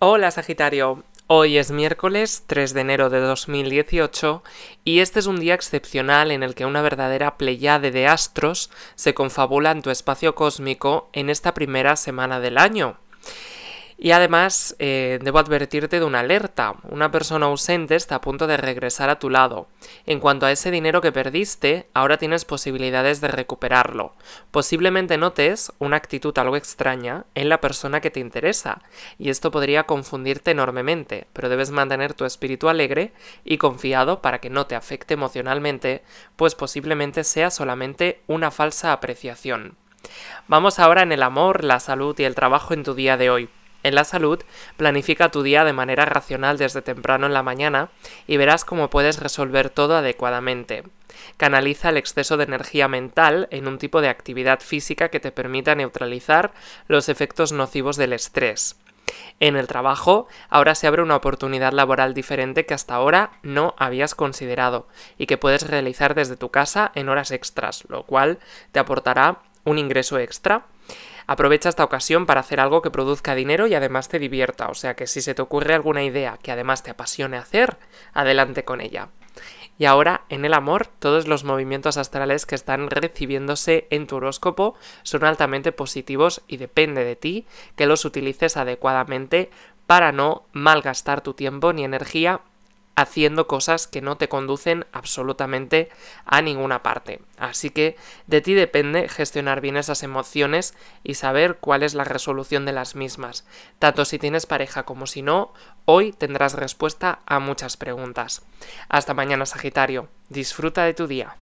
Hola Sagitario, hoy es miércoles 3 de enero de 2018 y este es un día excepcional en el que una verdadera pleyade de astros se confabula en tu espacio cósmico en esta primera semana del año. Y además, eh, debo advertirte de una alerta. Una persona ausente está a punto de regresar a tu lado. En cuanto a ese dinero que perdiste, ahora tienes posibilidades de recuperarlo. Posiblemente notes una actitud algo extraña en la persona que te interesa, y esto podría confundirte enormemente, pero debes mantener tu espíritu alegre y confiado para que no te afecte emocionalmente, pues posiblemente sea solamente una falsa apreciación. Vamos ahora en el amor, la salud y el trabajo en tu día de hoy. En la salud, planifica tu día de manera racional desde temprano en la mañana y verás cómo puedes resolver todo adecuadamente. Canaliza el exceso de energía mental en un tipo de actividad física que te permita neutralizar los efectos nocivos del estrés. En el trabajo, ahora se abre una oportunidad laboral diferente que hasta ahora no habías considerado y que puedes realizar desde tu casa en horas extras, lo cual te aportará un ingreso extra Aprovecha esta ocasión para hacer algo que produzca dinero y además te divierta, o sea que si se te ocurre alguna idea que además te apasione hacer, adelante con ella. Y ahora, en el amor, todos los movimientos astrales que están recibiéndose en tu horóscopo son altamente positivos y depende de ti que los utilices adecuadamente para no malgastar tu tiempo ni energía haciendo cosas que no te conducen absolutamente a ninguna parte. Así que de ti depende gestionar bien esas emociones y saber cuál es la resolución de las mismas. Tanto si tienes pareja como si no, hoy tendrás respuesta a muchas preguntas. Hasta mañana, Sagitario. Disfruta de tu día.